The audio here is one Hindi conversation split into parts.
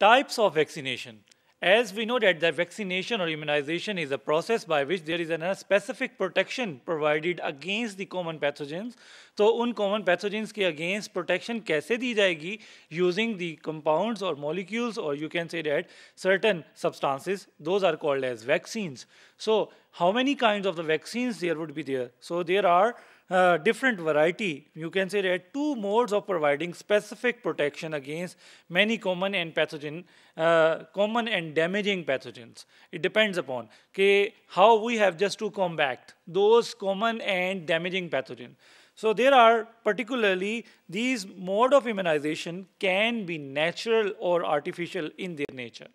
Types of vaccination. As we know that the vaccination or immunization is a process by which there is a specific protection provided against the common pathogens. So un common pathogens against protection kaise di jayegi using the compounds or molecules or you can say that certain substances, those are called as vaccines. So how many kinds of the vaccines there would be there? So there are uh, different variety. You can say there are two modes of providing specific protection against many common and pathogen, uh, common and damaging pathogens. It depends upon okay, how we have just to combat those common and damaging pathogens. So there are particularly these mode of immunization can be natural or artificial in their nature.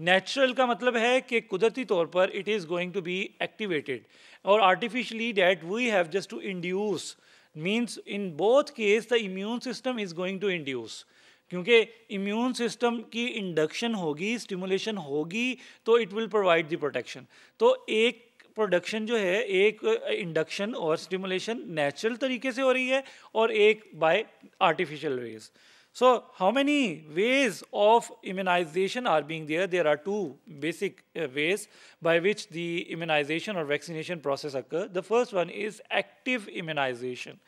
Natural का मतलब है कि कुदरती तौर पर it is going to be activated और artificially that we have just to induce means in both case the immune system is going to induce क्योंकि इम्यून सिस्टम की इंडक्शन होगी स्टिमुलेशन होगी तो it will provide the protection तो एक प्रोडक्शन जो है एक इंडक्शन uh, और स्टिमुलेशन नेचुरल तरीके से हो रही है और एक bye artificial ways So, how many ways of immunization are being there? There are two basic uh, ways by which the immunization or vaccination process occurs. The first one is active immunization,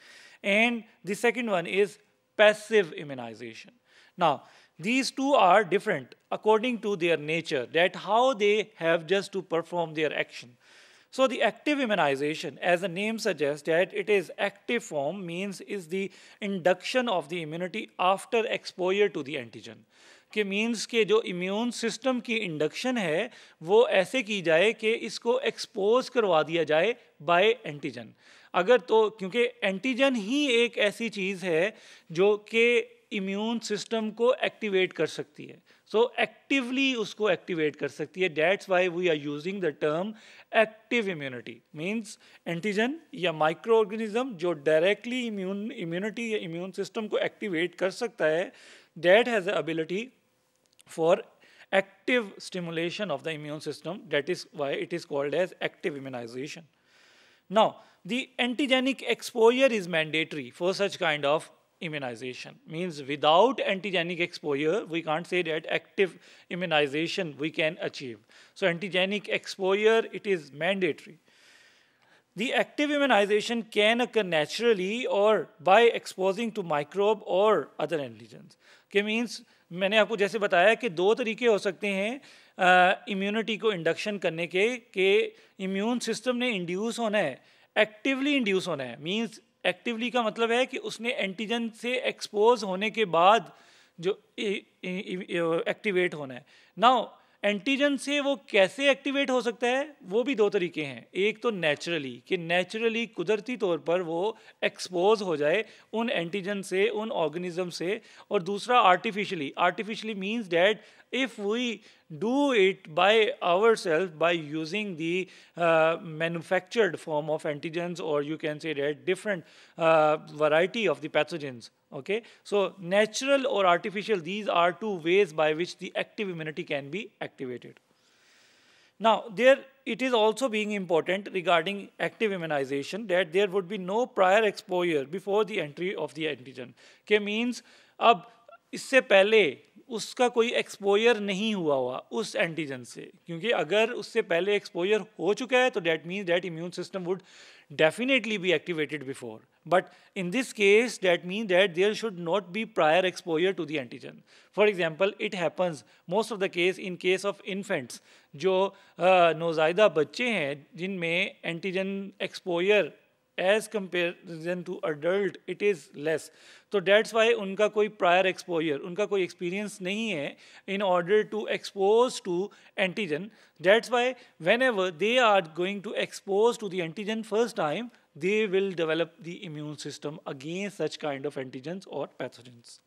and the second one is passive immunization. Now, these two are different according to their nature, that how they have just to perform their action. So the active immunization, as the name suggests that it is active form, means is the induction of the immunity after exposure to the antigen. के मीन्स के जो इम्यून सिस्टम की इंडक्शन है वो ऐसे की जाए कि इसको एक्सपोज करवा दिया जाए बाय एंटीजन अगर तो क्योंकि एंटीजन ही एक ऐसी चीज़ है जो कि इम्यून सिस्टम को एक्टिवेट कर सकती है सो so, एक्टिवली उसको एक्टिवेट कर सकती है that's why we are using the term active immunity means antigen या माइक्रो ऑर्गेनिज्म जो डायरेक्टली इम्यून इम्यूनिटी या इम्यून सिस्टम को एक्टिवेट कर सकता है that has ability ability for active stimulation of the immune system That is why it is called as active immunization now the antigenic exposure is mandatory for such kind of immunization means without antigenic exposure we can't say that active immunization we can achieve so antigenic exposure it is mandatory the active immunization can occur naturally or by exposing to microbe or other antigens के means मैंने आपको जैसे बताया कि दो तरीके हो सकते हैं इम्यूनिटी को इंडक्शन करने के कि इम्यून सिस्टम ने इंड्यूस होना है एक्टिवली इंड्यूस होना है मीन्स एक्टिवली का मतलब है कि उसने एंटीजन से एक्सपोज होने के बाद जो एक्टिवेट होना है नाउ एंटीजन से वो कैसे एक्टिवेट हो सकता है वो भी दो तरीके हैं एक तो नेचुरली कि नेचुरली कुदरती तौर पर वो एक्सपोज हो जाए उन एंटीजन से उन ऑर्गेनिज्म से और दूसरा artificially artificially means that if we do it by ourselves by using the uh, manufactured form of antigens or you can say that different uh, variety of the pathogens okay so natural or artificial these are two ways by which the active immunity can be activated now there it is also being important regarding active immunization that there would be no prior exposure before the entry of the antigen Okay, means ab इससे पहले उसका कोई एक्सपोजर नहीं हुआ हुआ उस एंटीजन से क्योंकि अगर उससे पहले एक्सपोजर हो चुका है तो that means that immune system would definitely be activated before but in this case that mean that there should not be prior exposure to the antigen for example it happens most of the case in case of infants जो नोज़ायदा बच्चे हैं जिनमें antigen exposure as comparison to adult it is less So that's why unka koi prior exposure unka koi experience nahi hai in order to expose to antigen that's why whenever they are going to expose to the antigen first time they will develop the immune system against such kind of antigens or pathogens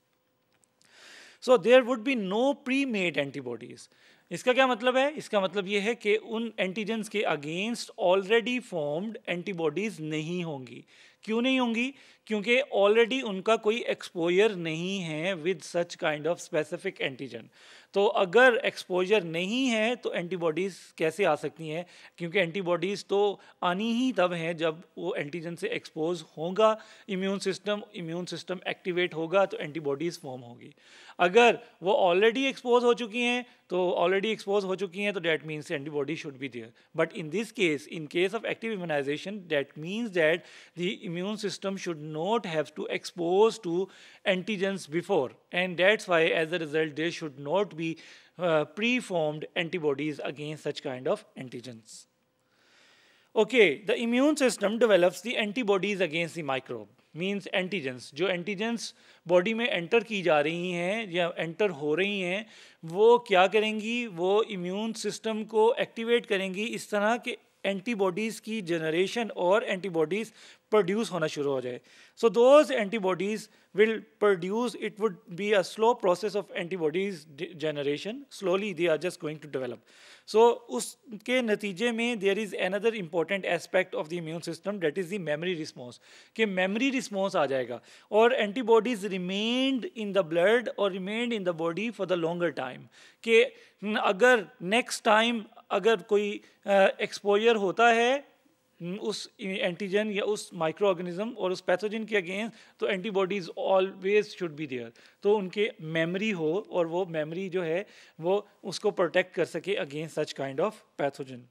so there would be no pre-made antibodies इसका क्या मतलब है इसका मतलब ये है कि उन एंटीजेंस के अगेंस्ट ऑलरेडी फॉर्म्ड एंटीबॉडीज नहीं होंगी क्यों नहीं होंगी क्योंकि ऑलरेडी उनका कोई एक्सपोजर नहीं है with such kind of specific antigen तो अगर एक्सपोजर नहीं है तो एंटीबॉडीज़ कैसे आ सकती हैं क्योंकि एंटीबॉडीज़ तो आनी ही तब हैं जब वो एंटीजन से एक्सपोज होगा immune system immune system activate होगा तो एंटीबॉडीज़ फॉर्म होगी अगर वो ऑलरेडी एक्सपोज हो चुकी हैं तो ऑलरेडी एक्सपोज हो चुकी हैं तो that means antibody should be there but in this case in case of active immunization that means that the immune system should not have to expose to antigens before. And that's why as a result, there should not be uh, preformed antibodies against such kind of antigens. Okay, the immune system develops the antibodies against the microbe. Means antigens जो एंटीजेंस बॉडी में एंटर की जा रही हैं या एंटर हो रही हैं वो क्या करेंगी वो इम्यून सिस्टम को एक्टिवेट करेंगी इस तरह के एंटीबॉडीज़ की जनरेशन और एंटीबॉडीज़ प्रोड्यूस होना शुरू हो जाए so those antibodies will produce it would be a slow process of antibodies generation slowly they are just going to develop so उसके नतीजे में there is another important aspect of the immune system that is the memory response कि मेमरी रिस्पॉन्स आ जाएगा और antibodies remained in the blood और remained in the body for the longer time कि अगर नेक्स्ट टाइम अगर कोई एक्सपोजर होता है उस एंटीजन या उस माइक्रो ऑर्गेनिज्म और उस पैथोजन के अगेंस्ट तो antibodies always should be there तो उनके मेमोरी हो और वो मेमोरी जो है वो उसको प्रोटेक्ट कर सके against such kind of pathogen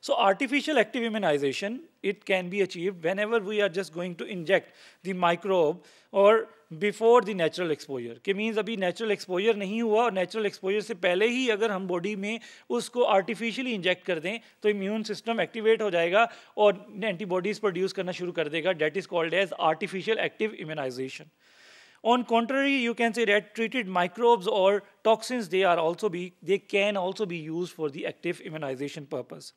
So artificial active immunization, it can be achieved whenever we are just going to inject the microbe or before the natural exposure के मीन्स अभी नेचुरल एक्सपोजर नहीं हुआ और नेचुरल एक्सपोजर से पहले ही अगर हम बॉडी में उसको आर्टिफिशियली इंजेक्ट कर दें तो इम्यून सिस्टम एक्टिवेट हो जाएगा और एंटीबॉडीज़ प्रोड्यूस करना शुरू कर देगा that is called as artificial active immunization On contrary, you can say that treated microbes or toxins, they, are also be, they can also be used for the active immunization purpose.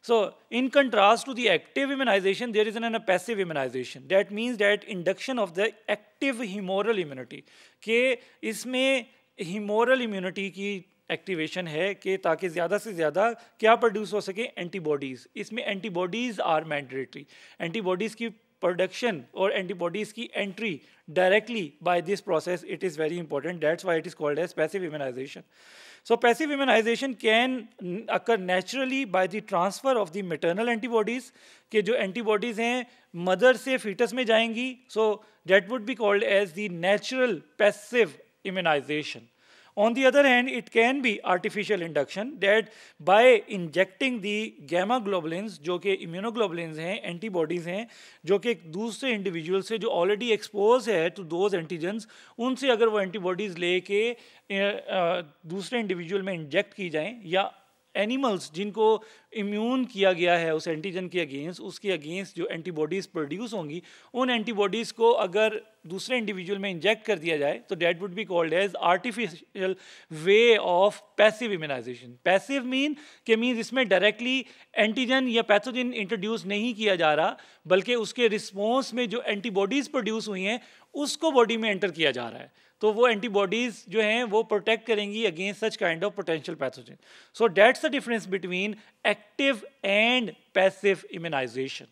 So in contrast to the active immunization, there is an, a passive immunization. That means that induction of the active humoral immunity. के इसमें humoral immunity की एक्टिवेशन है कि ताकि ज़्यादा से ज़्यादा क्या प्रोड्यूस हो सके एंटीबॉडीज़ इसमें एंटीबॉडीज़ आर मैंडेटरी एंटीबॉडीज़ की production or antibodies ki entry directly by this process it is very important that's why it is called as passive immunization so passive immunization can occur naturally by the transfer of the maternal antibodies ke jo antibodies hain mother se fetus mein jayengi so that would be called as the natural passive immunization On the other hand, it can be artificial induction that by injecting the gamma globulins jo ke immunoglobulins hain antibodies hain jo ke एक दूसरे individual se jo already exposed hai to those antigens unse agar wo antibodies leke dusre individual mein inject ki jaye ya animals jinko immune किया गया है उस एंटीजन के अगेंस्ट उसके अगेंस्ट जो एंटीबॉडीज़ प्रोड्यूस होंगी उन एंटीबॉडीज़ को अगर दूसरे इंडिविजुअल में इंजेक्ट कर दिया जाए तो that would be called as artificial way of passive immunization passive mean के मीन इसमें डायरेक्टली एंटीजन या पैथोजिन इंट्रोड्यूस नहीं किया जा रहा बल्कि उसके रिस्पॉन्स में जो एंटीबॉडीज़ प्रोड्यूस हुई हैं उसको बॉडी में एंटर किया जा रहा है तो वो एंटीबॉडीज़ जो हैं वो प्रोटेक्ट करेंगी against such kind of potential pathogen so that's the difference between active and passive immunization.